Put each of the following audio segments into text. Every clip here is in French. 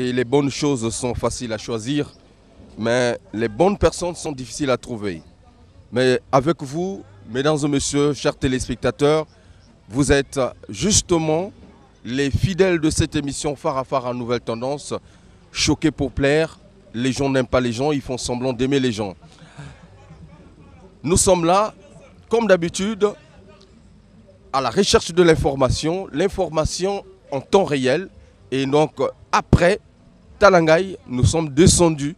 Et les bonnes choses sont faciles à choisir, mais les bonnes personnes sont difficiles à trouver. Mais avec vous, mesdames et messieurs, chers téléspectateurs, vous êtes justement les fidèles de cette émission Phare à à Nouvelle Tendance, choqués pour plaire. Les gens n'aiment pas les gens, ils font semblant d'aimer les gens. Nous sommes là, comme d'habitude, à la recherche de l'information, l'information en temps réel. Et donc, après, Talangaï, nous sommes descendus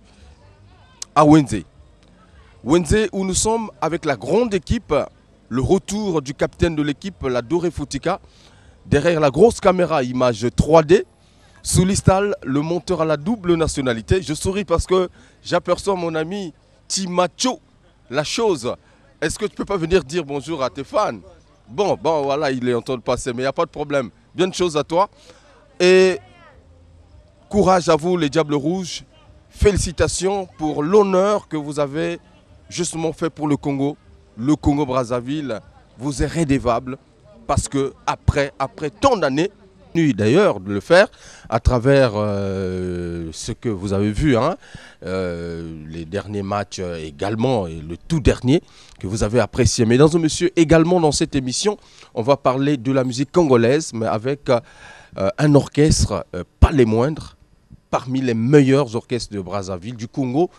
à Wenze. Wenze où nous sommes avec la grande équipe, le retour du capitaine de l'équipe, la Doré Futika. derrière la grosse caméra image 3D. Sous l'istal, le monteur à la double nationalité. Je souris parce que j'aperçois mon ami Timacho, la chose. Est-ce que tu peux pas venir dire bonjour à tes fans Bon, bon, voilà, il est en train de passer, mais il n'y a pas de problème. Bien de choses à toi. Et Courage à vous les Diables Rouges. Félicitations pour l'honneur que vous avez justement fait pour le Congo. Le Congo-Brazzaville, vous est rédévable parce que après, après tant d'années, d'ailleurs de le faire à travers euh, ce que vous avez vu, hein, euh, les derniers matchs également et le tout dernier que vous avez apprécié. Mesdames et messieurs, également dans cette émission, on va parler de la musique congolaise, mais avec euh, un orchestre pas les moindres, parmi les meilleurs orchestres de Brazzaville, du Congo,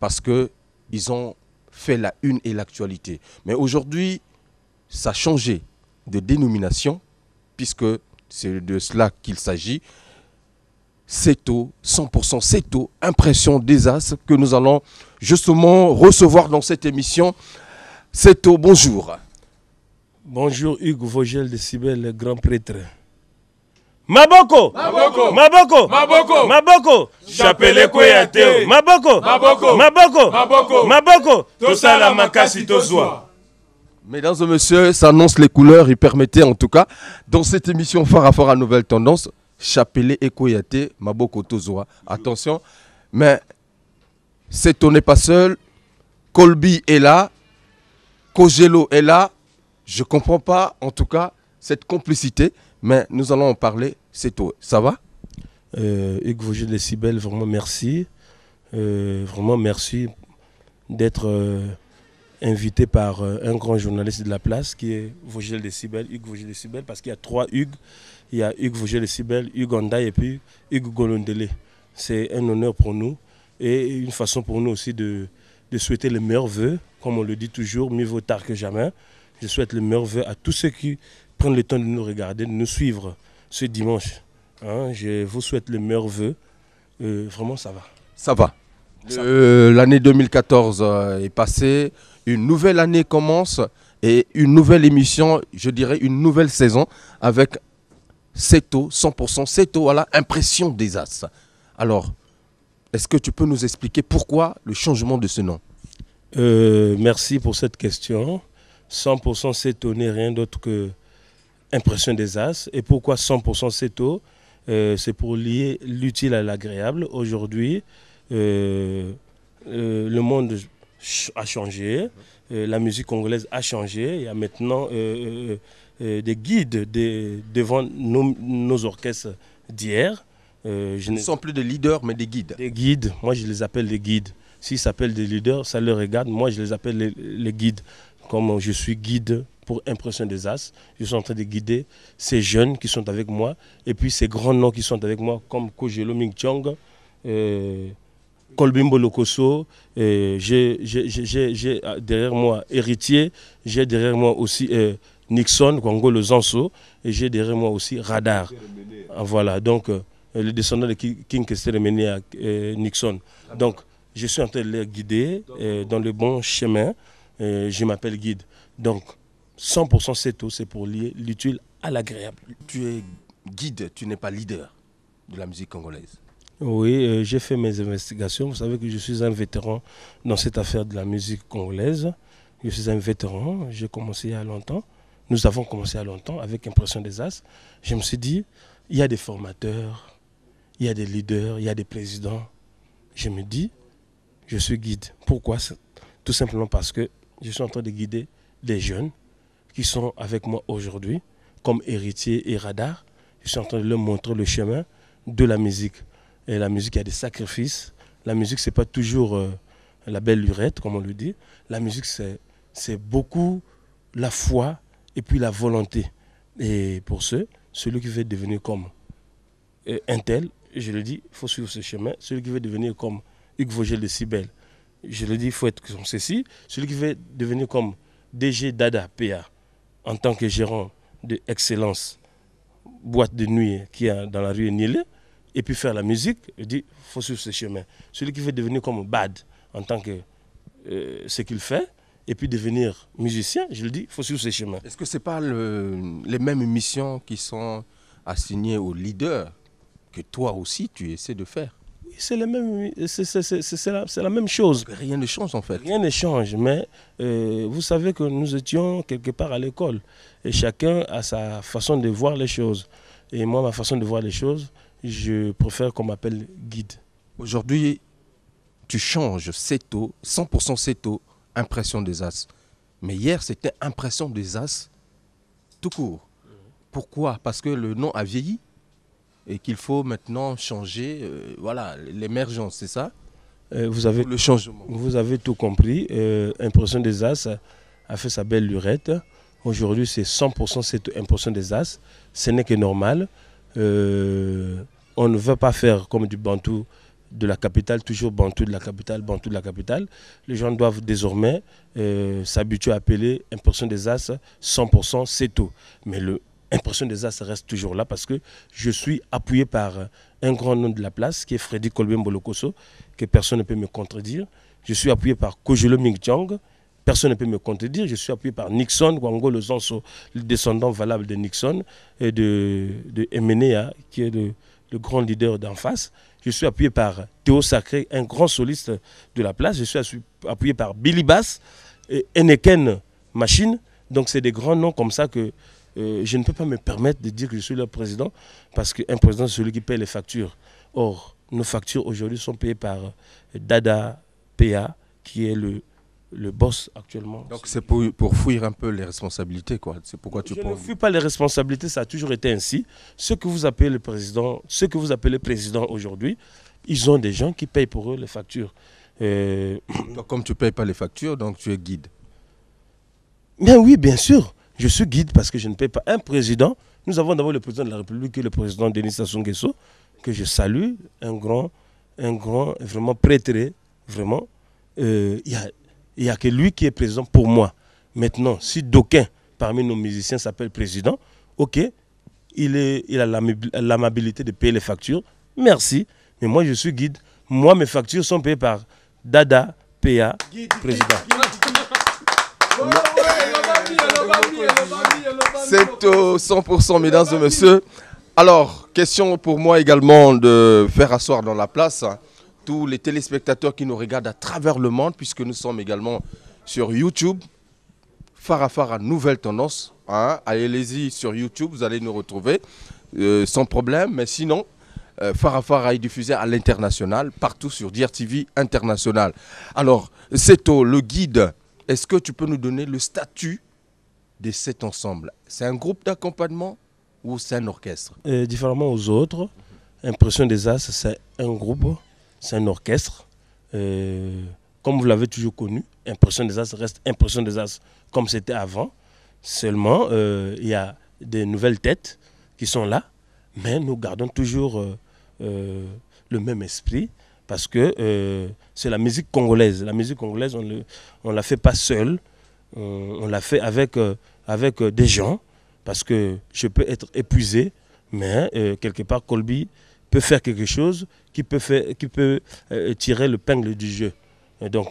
parce qu'ils ont fait la une et l'actualité. Mais aujourd'hui, ça a changé de dénomination, puisque c'est de cela qu'il s'agit. C'est CETO, 100% CETO, impression des As, que nous allons justement recevoir dans cette émission. C'est CETO, bonjour. Bonjour Hugues Vogel de Sibel, grand prêtre. Maboko Maboko Maboko Maboko Maboko Maboko Maboko Maboko Maboko Maboko Mesdames et messieurs, s'annoncent les couleurs, il permettait en tout cas, dans cette émission phare à phare à nouvelle tendance, Chapelet et Maboko Tozoa. Attention, mais c'est on n'est pas seul, Colby est là, Kogelo est là, je comprends pas en tout cas cette complicité mais nous allons en parler, c'est tout. Ça va euh, Hugues Vogel de vraiment merci. Euh, vraiment merci d'être euh, invité par un grand journaliste de la place qui est Vogel de Cibel, Hugues Vogel de Cibel, parce qu'il y a trois Hugues. Il y a Hugues Vogel de Sibel, Hugues et puis Hugues Golondele. C'est un honneur pour nous et une façon pour nous aussi de, de souhaiter les meilleurs voeux, Comme on le dit toujours, mieux vaut tard que jamais. Je souhaite le meilleur vœu à tous ceux qui prendre le temps de nous regarder, de nous suivre ce dimanche. Hein. je vous souhaite le meilleur vœu. Euh, vraiment, ça va. Ça va. Euh, l'année 2014 euh, est passée. Une nouvelle année commence et une nouvelle émission, je dirais une nouvelle saison avec CETO, 100% à la impression des As. Alors, est-ce que tu peux nous expliquer pourquoi le changement de ce nom Merci pour cette question. 100% CETO n'est rien d'autre que impression des As. Et pourquoi 100% c'est tôt euh, C'est pour lier l'utile à l'agréable. Aujourd'hui, euh, euh, le monde a changé, la musique congolaise a changé. Il y a maintenant des guides devant nos, orchestres d'hier. je ne sont plus des leaders, mais des guides. Des guides, moi je les appelle des guides. S'ils s'appellent des leaders, ça leur regarde. Moi je les appelle les guides. Comme je suis guide pour Impression des As. Je suis en train de guider ces jeunes qui sont avec moi et puis ces grands noms qui sont avec moi comme Kojelo Ming Chong, euh, Kolbimbo Lokoso. J'ai ah, derrière moi Héritier, j'ai derrière moi aussi euh, Nixon, Kongo le Zanso et j'ai derrière moi aussi Radar. Ah, voilà, donc les euh, le descendant de King Kesteremene à euh, Nixon. Donc je suis en train de les guider dans le bon chemin. je m'appelle guide. Donc, 100% c'est tout, c'est pour lier l'utile à l'agréable. Tu es guide, tu n'es pas leader de la musique congolaise. Oui, euh, j'ai fait mes investigations. Vous savez que je suis un vétéran dans cette affaire de la musique congolaise. Je suis un vétéran, j'ai commencé il y a longtemps. Nous avons commencé il y a longtemps avec Impression des As. Je me suis dit, il y a des formateurs, il y a des leaders, il y a des présidents. Je me dis, je suis guide. Pourquoi Tout simplement parce que je suis en train de guider des jeunes qui sont avec moi aujourd'hui comme héritier et radar. Je suis en train de leur montrer le chemin de la musique. Et la musique, à a des sacrifices. La musique, c'est pas toujours euh, la belle lurette, comme on le dit. La musique, c'est beaucoup la foi et puis la volonté. Et pour ceux, celui qui veut devenir comme euh, un tel, je le dis, il faut suivre ce chemin. Celui qui veut devenir comme Hugues Vogel de Cybelle je le dis, il faut être comme ceci. Celui qui veut devenir comme DG Dada PA, en tant que gérant de Excellence, boîte de nuit qui est dans la rue Nile, et puis faire la musique, il dit faut suivre ce chemin. Celui qui veut devenir comme Bad en tant que euh, ce qu'il fait, et puis devenir musicien, je le dis, faut suivre ce chemin. Est-ce que ce n'est pas les mêmes missions qui sont assignées aux leaders que toi aussi tu essaies de faire c'est la, la, même chose. Rien ne change en fait. Rien ne change, mais euh, vous savez que nous étions quelque part à l'école et chacun a sa façon de voir les choses. Et moi, ma façon de voir les choses, je préfère qu'on m'appelle guide. Aujourd'hui, tu changes CETO, 100% CETO, impression des As. Mais hier, c'était impression des As tout court. Pourquoi Parce que le nom a vieilli et qu'il faut maintenant changer. Euh, voilà, l'émergence, c'est ça euh, vous avez, Le changement. Vous avez tout compris. Euh, un Impression des As a fait sa belle lurette. Aujourd'hui, c'est 100% c'est Impression des As. Ce n'est que normal. on ne veut pas faire comme du Bantou de la capitale, toujours Bantou de la capitale, Bantou de la capitale. Les gens doivent désormais s'habituer à appeler Impression des As, 100% c'est tout. Mais le Impression des As reste toujours là parce que je suis appuyé par un grand nom de la place qui est Freddy Colbembo-Locoso que personne ne peut me contredire. Je suis appuyé par Kojolo Mingchang, personne ne peut me contredire. Je suis appuyé par Nixon, Wango le le descendant valable de Nixon et de, de Emenea, qui est le, le grand leader d'en face. Je suis appuyé par Théo Sacré, un grand soliste de la place. Je suis appuyé par Billy Bass, et Eneken Machine. Donc c'est des grands noms comme ça que euh, je ne peux pas me permettre de dire que je suis le président, parce qu'un président, c'est celui qui paye les factures. Or, nos factures aujourd'hui sont payées par Dada PA, qui est le, le boss actuellement. Donc c'est pour, pour fuir un peu les responsabilités, quoi. C'est pourquoi tu Je ne fuis pas les responsabilités, ça a toujours été ainsi. Ce que vous appelez le président, ce que vous appelez président aujourd'hui, ils ont des gens qui payent pour eux les factures. Euh, comme tu ne payes pas les factures, donc tu es guide. Mais ben oui, bien sûr. Je suis guide parce que je ne paie pas un président. Nous avons d'abord le président de la République, le président Denis Sassou Nguesso, que je salue, un grand, un grand, vraiment prêtré, vraiment. Euh, il n'y a, que lui qui est président pour moi. Maintenant, si d'aucuns parmi nos musiciens s'appelle président, ok, il, est, il a l'amabilité de payer les factures, merci. Mais moi, je suis guide. Moi, mes factures sont payées par Dada, PA, président. C'est au 100%, mesdames et messieurs. Alors, question pour moi également de faire asseoir dans la place tous les téléspectateurs qui nous regardent à travers le monde, puisque nous sommes également sur YouTube. Farafara Farah, Nouvelle Tendance. Hein. Allez-y sur YouTube, vous allez nous retrouver euh, sans problème. Mais sinon, euh, Farafara est diffusé à l'international, partout sur DRTV International. Alors, c'est au le guide, est-ce que tu peux nous donner le statut de cet ensemble C'est un groupe d'accompagnement ou c'est un orchestre Différemment aux autres, Impression des As, c'est un groupe, c'est un orchestre. comme vous l'avez toujours connu, Impression des As reste Impression des As comme c'était avant. Seulement, euh, il y a des nouvelles têtes qui sont là, mais nous gardons toujours euh, euh, le même esprit parce que c'est la musique congolaise. La musique congolaise, on ne la fait pas seule, euh, on, l'a fait avec, euh, avec euh, des gens, parce que je peux être épuisé, mais hein, quelque part, Colby peut faire quelque chose qui peut, faire, qui peut tirer le pingle du jeu. donc,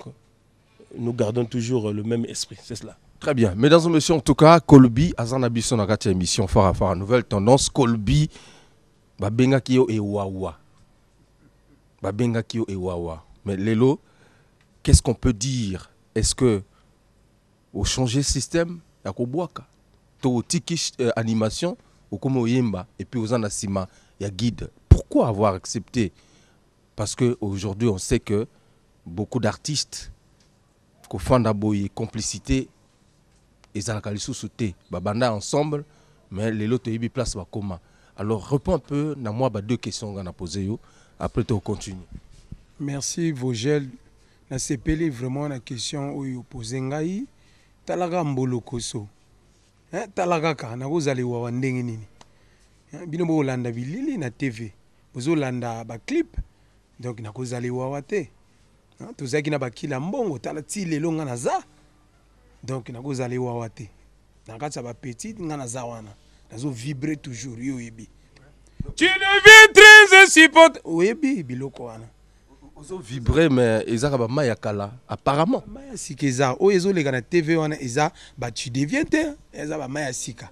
nous gardons toujours le même esprit, c'est cela. Très bien. Mesdames et messieurs, en tout cas, Colby, à Sonagati émission à fort Nouvelle Tendance, Colby, Babenga Kio et Wawa. Babenga Kio et Wawa. Mais Lelo, qu'est-ce qu'on peut dire Est-ce que changer système ya kobwaka to otiki euh, animation komo yemba et puis aux na ya guide pourquoi avoir accepté parce que aujourd'hui on sait que beaucoup d'artistes kofanda boye complicité ezalaka lisusu te babanda ensemble mais les lelo toyebi place bah, koma alors réponds un peu na ba deux questions nga na posé yo après tu continues merci Vogel sepeli vraiment la question oyo posé ngai talaka mbolokoso eh, tala kaka nakozala ewawa ndenge nini eh, bino bokolanda bilili na tv bozolanda baclip donc nakozala ewawa te eh, tozalaki na bakila mbongo tala ti lelo nga naza donc nakozala ewawa te na kati ya bapetit nga naza wana nazovibre toujours yo oyebi tu ne vis très supporte oyebi biloko wana ozo vibre mais ils ont kala apparemment Si sika oyo tv wana tu deviens, te eza tu bare sika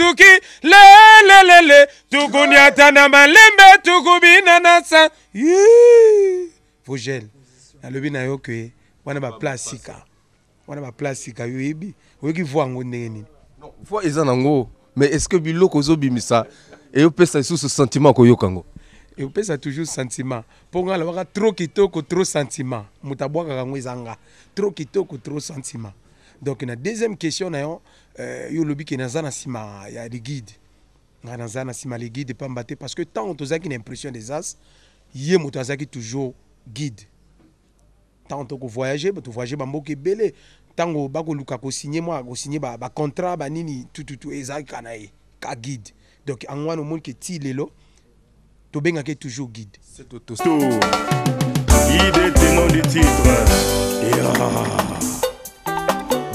le le le, lelelele tukuniata na malembe tukubina na sa vogel yo wana ba sika wana sika voi Non, vous mais est ce que biloko ozobimisa ce sentiment vous pense à toujours sentiment mpo nga alobaka trop que trop sentiment moto abwakaka yango ezanga trop que trop sentiment donc une deuxième question na yo euh, yo olobiki naza na nsima ya ligide nga naza na nsima guide pamba te parce que tant tozalaki na impression des as ye moto qui toujours guide tant voyager tu tokovoyage tovoyage bamboka ebele ntango bakoluka kosigne mwa kosigne bacontrat banini tututu ezalaki kana ye ka guide donc yango wana omoni ke ti lelo es toujours guide cet guide tenant du titre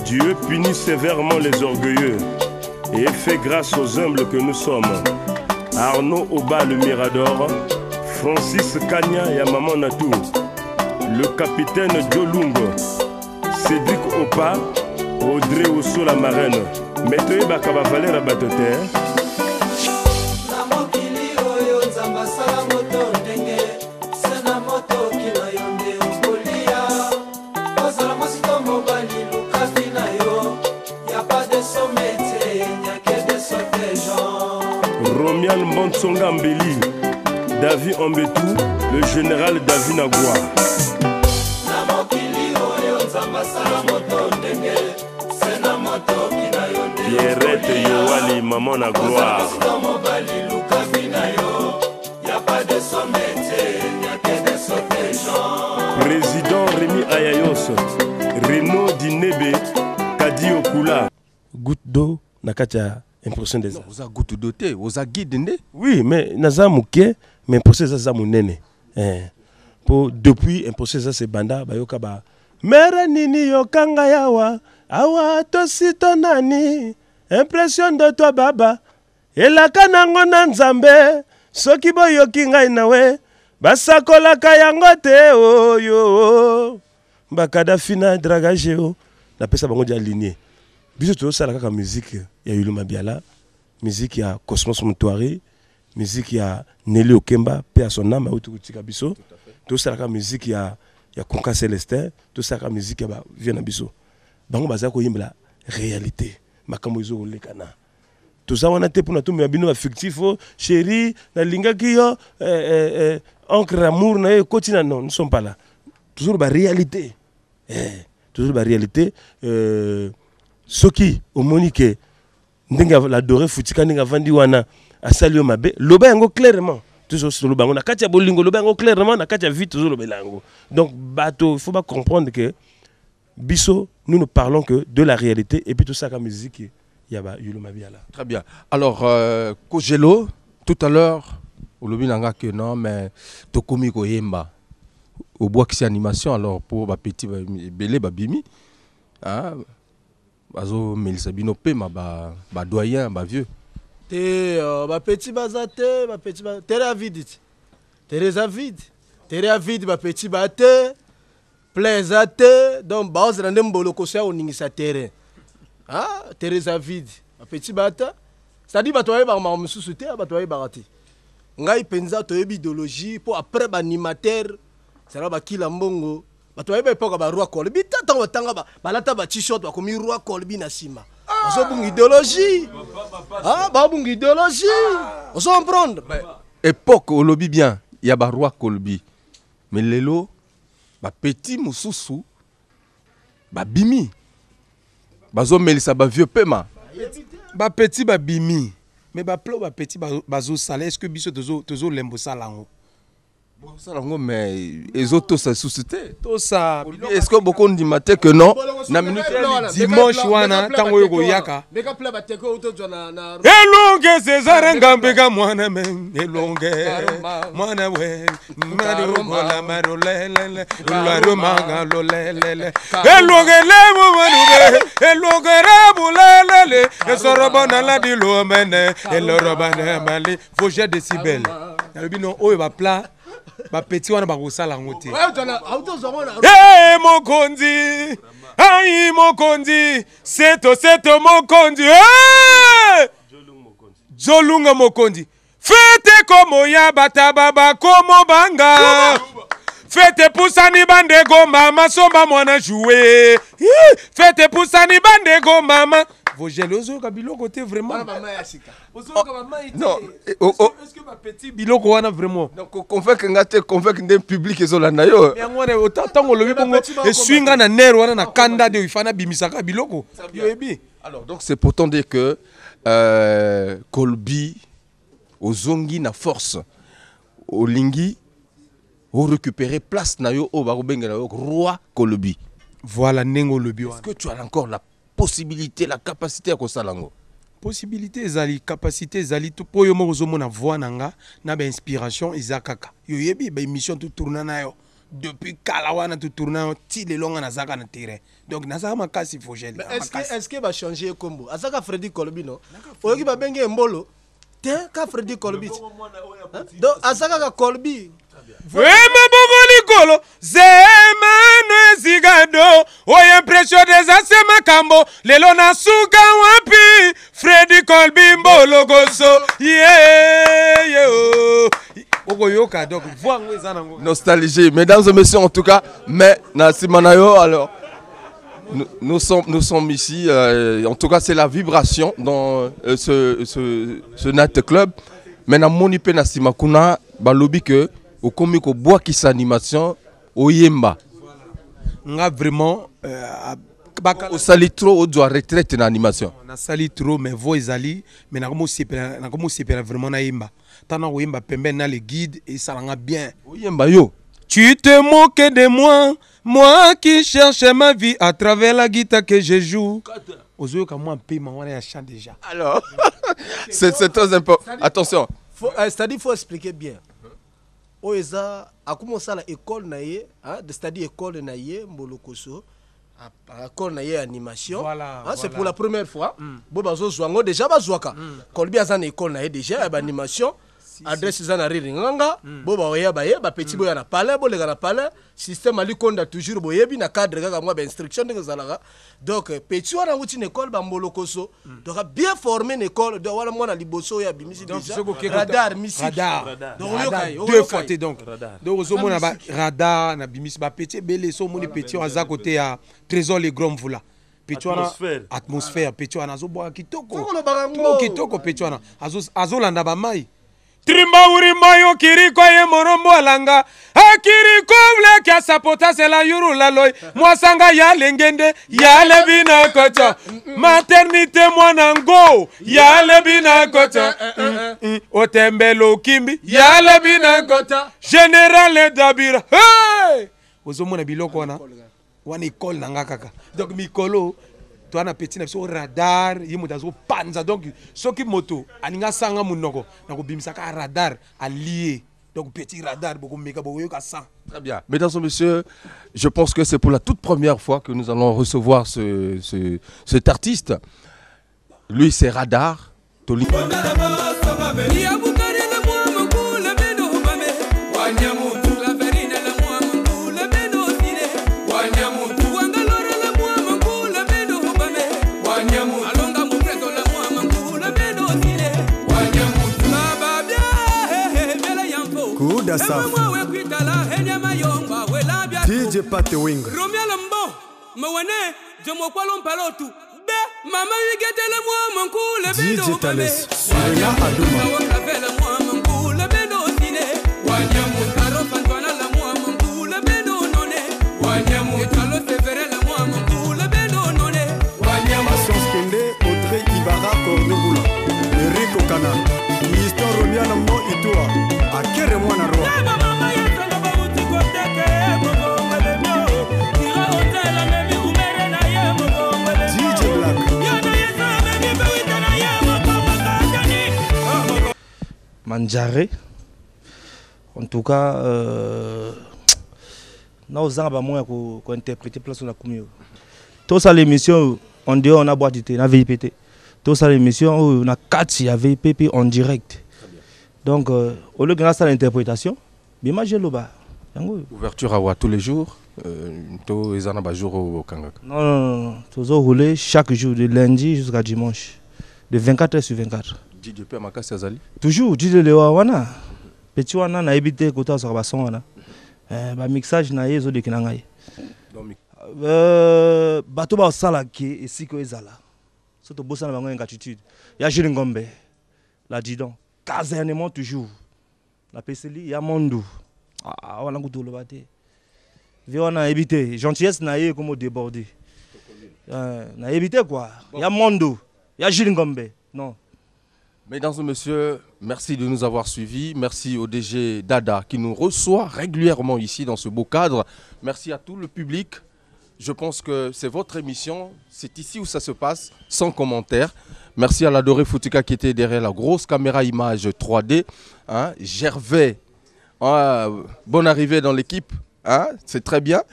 dieu punit sévèrement les orgueilleux et fait grâce aux humbles que nous sommes arnaud oba le mirador francis kanya et maman natou le capitaine Diolungo, cédric opa audrey Ousso la marraine me Bakaba Valère romial mbontsonga mbeli david ombetu le général david nagwa na mokili oyo nzambe asala moto ndenge se na motoki na yo pierrete yowali mama na gloire mobali lukabi na yo ya pas de somete nyake de sote jean président remi ayayoso reno dinebe do na kati ya impression des oza gutu do te oza guide nde oui mais naza moke mais impression eza eza monene eh. mpo depuis impression eza sebanda bayoka ba mere nini yokanga yawa awa tosi to nani impression do to baba elaka nango na nzambe soki boyoki ngai nawe basakolaka yango te oyo bakadafi na dragage o napesa bango dia linie biso tozosalaka kaka miziki ya yuluma biala y ya cosmos il y ya Nelly okemba mpe ya sonama Tout ça, la musique, il ya, ya conca celestin tosalaka miziki ya bavie na biso bango baza la réalité le cana. Tout ça, on a été pour bafictif o oh, chéri nalingaki yo oh, eh, eh, eh, encre amour na ye ekoti na non nous sommes pas là Toujours la bah, réalité eh, la bah, réalité euh, soki omoni ke ndenge ladore futika ndenge avandi wana asali yo mabe loba yango clairement tozoloba yango na kati ya bolingo loba yango clairement na kati ya vie tozolobela yango donc bato il faut comprendre que biso nous ne parlons que de la réalité et puis tout ça comme musique ya bayulo mabiala très bien alors euh, kogelo tout à l'heure au na n'anga que non mais tokomi qui c'est animation alors pour ma petite ebele babimi hein? melisa bino pema badoyen ba te euh, ba te ba petit ya ba petit tere eza tere ya vide bapeti ba te bate eza donc baozela nde mboloko so ya koningisa terrain ah, tere eza vide bapeti bata te c'est-à-dire bato ba maka mosusu te bato bayebaka te ngai penza toye bidologie pour après baanimatere zala bakila mbongo bato bayebi epoka baroi colbi ta ntango batanga balata batishirt bakomi roi colbi na nsima bazobunga idéologie ah! ah, babunga idéologie ah! ozomprendre époque olobi bien ya baroi colbi me lelo bapeti mosusu babimi bazomelisa bavieux pema bapeti babimi me baplo bapeti bazosala estce que biso tozolemba osala yango mais yango me suscité est-ce que beaucoup ont dit que non na minute dimanche wana ntango oyo koyaka elonge césar mwana men elonge mwana we elonge elorobana mali le binon bapeti wana bakosala yango te e mokonzi ai mokonzi seto seto mokonzi jolunga mokonzi fete komo ya bataba bakomo banga fete pusani bandeko mama somba mwana joue fete pusani bandeko mama vogele ozoyoka biloko que ma bapeti biloko wana vraimentconvaincre nga te convaincre d'un public ezolanda Mais yango wana ntango le eh, bongo eswi nga na nere wana na ah, kanda de ifa bimisaka biloko alors donc c'est pourtant dire que euh, colbi ozongi na force olingi récupéré place na yo oyo bakobengela yo roi colobi voilà ndenge olobi est ce que tu as encore la possibilité la capacité à Kosalango. possibilité Zali, capacité tout po oyo na voie nanga, na nga na bainspiration eza kaka mission baémission totourna na yo depuis Kalawana tout totourna yo le long n'a zaka na terrain donc il nazalaka makasi fogeleceque bachange ye kombo azalaka fredi kolobino ba benge mbolo. T'es ka Freddy kolobit hein? donc Azaka kaka kolbi wemabogolikolo zemanezigado oyo des dezase makambo lelo na nasuka wapi fredi colbi mbologoso yeyeo oh. yoka, donc vwango eza nango nostalgie mesdames et messieurs en tout cas mais na nsima yo alors Nous, nous, sommes, nous sommes ici, euh, en tout cas c'est la vibration dans euh, ce, ce, ce club. Mais dans mon IP, dans balobi que au okomi kobwakisa animation oyemba nga vraiment euh, osali trop droit retraite na animation sali trop mais vo ezali mais nakomi c'est vraiment nayemba ntana koyemba pembe na et ça esalanga bien oyemba yo tu te moques de moi moi qui cherche ma vie à travers la guitare que je joue Aux ozoyoka mwa mpema wana ya chant déjà alors c'est très important attention euh, c'est-à-dire faut expliquer bien oyo eza akomi osala ekole na ye cest hein, école dire ekole na ye mbolokoso akole na ye animation voilà, hein, voilà. c'est pour la première fois mm. bo bazozwa déjà bazwaka mm. kolobi aza na ekole na ye déjà ya baanimation adresse eza na riri nganga hmm. bo baoya baye bapeti hmm. boya na palais boleka na palais système alikonda toujours boyebi na cadre kaka mwa bainstruction ndenge ezalaka donc euh, peti wana ango ntina ekole bambolokoso hmm. donc bien formé na ekole donc wana mwana liboso oyo abimisi radar misidefois te donc donc ozomona radar na bimisi bapeti ebele so omoni peti oyo aza kote ya trésor le grand vula peti na atmosphère peti wana azobwaka kitoko kitoko peti na azolanda bamai trimbawurimayo kiriko ye morombo alanga ekiriko vlekia sapotasela yurula loy mwasanga yalenge nde yalebi na kota maternité mwana ngo yalebi na kota eh, eh, eh, mm, mm, otembele okimbi yalebi na kota général dabira ozomona biloko wana wana ekole na nga kaka donc mikolo as na peti na biso radar ye moto azopanza donc soki moto alingi sanga munoko na kobimisa kaka radar allié Donc, petit radar, beaucoup Très bien. Mesdames et messieurs, je pense que c'est pour la toute première fois que nous allons recevoir ce, ce, cet artiste. Lui, c'est Radar. Toli. Kinga Safi, DJ Pate Wing, DJ Tales, Surena Aduma. Patience Kende, Audrey Ibarra Cornebula, Eric Okana, mbiana mo itwa akere mwana roa ah, manjare en tout cas euh, na ozanga bamoi ya kointerprete place na komi oyo tosala émission oyo en dehors na bwati te na vip te tosala émission oyo na kati ya vip mpe en direct Donc, euh, au lieu grâce à l'interprétation, Loba. Ouverture à voir tous les jours tous les jour Non, non, non. Toujours roulé chaque jour, de lundi jusqu'à dimanche. De 24h sur 24. DJ Toujours, dit le Wana. Petit Wana n'a évité euh, mixage n'a yezo de Kinangai. Euh, bato ba sala ici esiko ezala. surtout bossa na une a Ya La Didon casernement toujours La ya a awa tout ah, le te vie on a évité. gentillesse na comme débordé. odéborde euh, a évité quoi ya ya a ngombe non Mesdames et messieurs, merci de nous avoir suivis. Merci au DG Dada qui nous reçoit régulièrement ici dans ce beau cadre. Merci à tout le public. Je pense que c'est votre émission. C'est ici où ça se passe, sans commentaire. Merci à l'adoré Foutika qui était derrière la grosse caméra image 3D. Hein, Gervais, ah, bonne arrivée dans l'équipe. Hein, c'est très bien.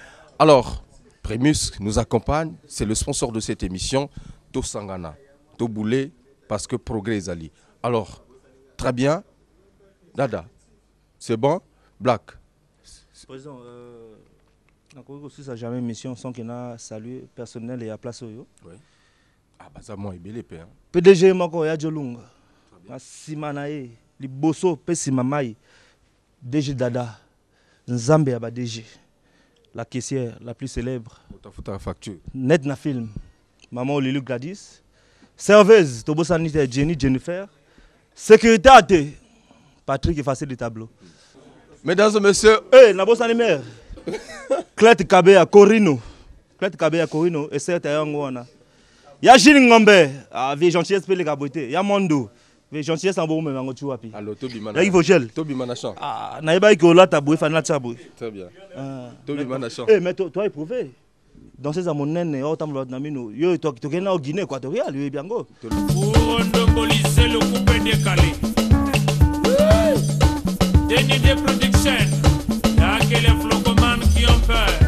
Alors, Prémus nous accompagne. C'est le sponsor de cette émission. Tosangana, Toboulé, parce que progrès Ali. Alors, très bien. Dada, c'est bon Black. Euh, ça ça jamais mission sans ait na salut personnel et à place oyo Oui. Ah, bah, ça moi mpe hein. pdg moko ya jolunga na nsima na ye liboso mpe nsima dg dada nzambe ya ah, badg la caissière la plus célèbre net na film Maman, lilu gladys serveuse tobosani jenny jennifer sécurité ate patrick effacé du tableau mesdames et messieurs hey, eh, nabosani mare clet kabeya corino clet kabeya corino esete yango wana ya jile ngombe ah, vie gentillesse mpe eleka boye te ya mondo vie gentillesse yango bokomema yango ti wapi yaki vogel nayebaki kolata boye fani natia boye mais toi éprouvé danse eza monene otambola bato na mino yo tokende na oguine équatorial oyebi yango ndongolise lokupe dekale deni de something.